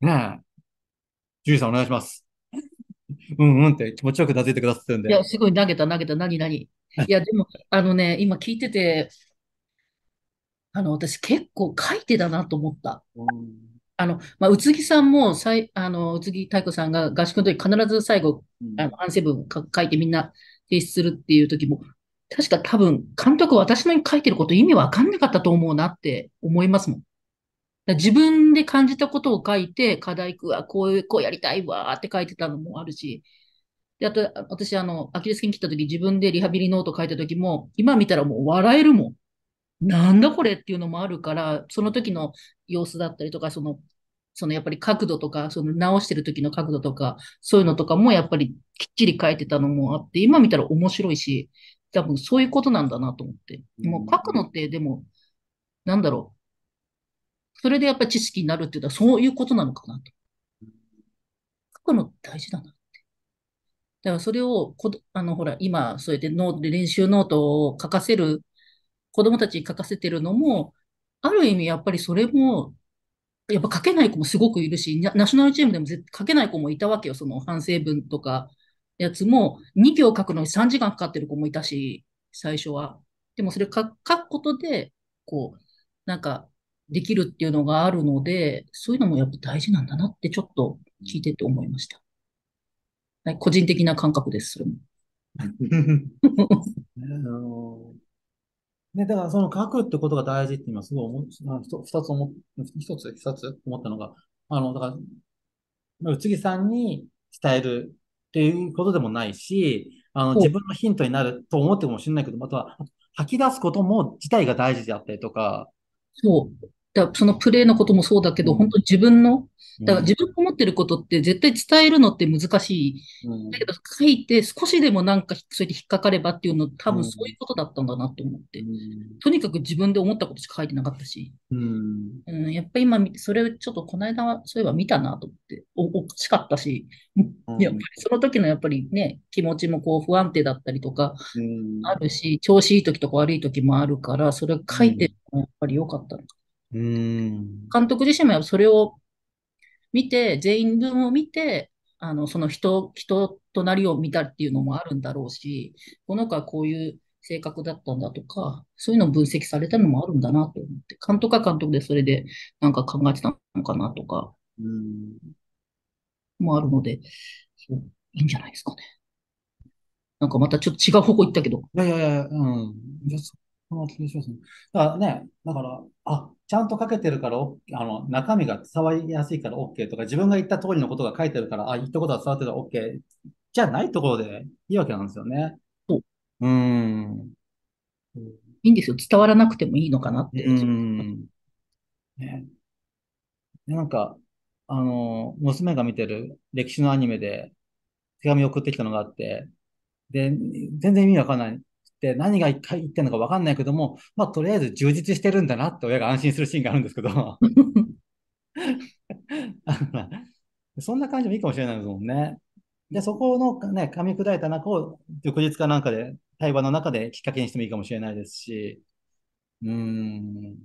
ねえ。ジュリーさんお願いします。うんうんって気持ちよく出ぜいてくださってるんで。いや、すごい投げた、投げた、何、何。いや、でも、あのね、今聞いてて、あの、私結構書いてだなと思った。あの、まあ、宇津木さんも、さい、あの、宇津木太子さんが合宿の時必ず最後、あの、アンセブン書いてみんな提出するっていう時も、確か多分、監督私の書いてること意味わかんなかったと思うなって思いますもん。自分で感じたことを書いて、課題くはこういう、こうやりたいわーって書いてたのもあるし、で、あと、私、あの、アキレス腱切った時、自分でリハビリノート書いた時も、今見たらもう笑えるもん。なんだこれっていうのもあるから、その時の様子だったりとか、その、そのやっぱり角度とか、その直してる時の角度とか、そういうのとかもやっぱりきっちり書いてたのもあって、今見たら面白いし、多分そういうことなんだなと思って。もう書くのって、でも、なんだろう。それでやっぱり知識になるっていうのはそういうことなのかなと。書くの大事だなって。だからそれをこ、あの、ほら、今、そうやってノートで練習ノートを書かせる、子供たちに書かせてるのも、ある意味やっぱりそれも、やっぱ書けない子もすごくいるし、ナショナルチームでも書けない子もいたわけよ、その反省文とかやつも、2行書くのに3時間かかってる子もいたし、最初は。でもそれ書くことで、こう、なんか、できるっていうのがあるので、そういうのもやっぱ大事なんだなってちょっと聞いてて思いました。はい、個人的な感覚です、それも。ね、だからその書くってことが大事って今すごい思う、二つ思、一つ、二つ思ったのが、あの、だから、宇津木さんに伝えるっていうことでもないし、あの、自分のヒントになると思ってるかもしれないけど、または吐き出すことも自体が大事であったりとか、そう。だそのプレーのこともそうだけど、本当自分の、だから自分の思ってることって絶対伝えるのって難しい。だけど書いて少しでもなんかそれで引っかかればっていうの多分そういうことだったんだなって思って。とにかく自分で思ったことしか書いてなかったし。うん、やっぱり今、それをちょっとこの間そういえば見たなと思って、おかしかったし、やっぱりその時のやっぱりね、気持ちもこう不安定だったりとかあるし、調子いい時とか悪い時もあるから、それ書いてもやっぱり良かったのかうん。監督自身もそれを見て、全員分を見て、あの、その人、人となりを見たっていうのもあるんだろうし、この子はこういう性格だったんだとか、そういうのを分析されたのもあるんだなと思って、監督は監督でそれでなんか考えてたのかなとか、うん、もあるので、そう、いいんじゃないですかね。なんかまたちょっと違う方向行ったけど。いやいやいや、うん。その気にしますね。だからね、だから、あ、ちゃんと書けてるから、あの、中身が伝わりやすいから OK とか、自分が言った通りのことが書いてるから、あ、言ったことは伝わってたら OK じゃないところでいいわけなんですよね。そう。うん。いいんですよ。伝わらなくてもいいのかなって。うん。ね。なんか、あの、娘が見てる歴史のアニメで手紙を送ってきたのがあって、で、全然意味わかんない、何が言ってるのか分かんないけども、まあ、とりあえず充実してるんだなって親が安心するシーンがあるんですけど、そんな感じもいいかもしれないですもんね。で、そこのね、噛み砕いた中を、翌日かなんかで、対話の中できっかけにしてもいいかもしれないですし、うん。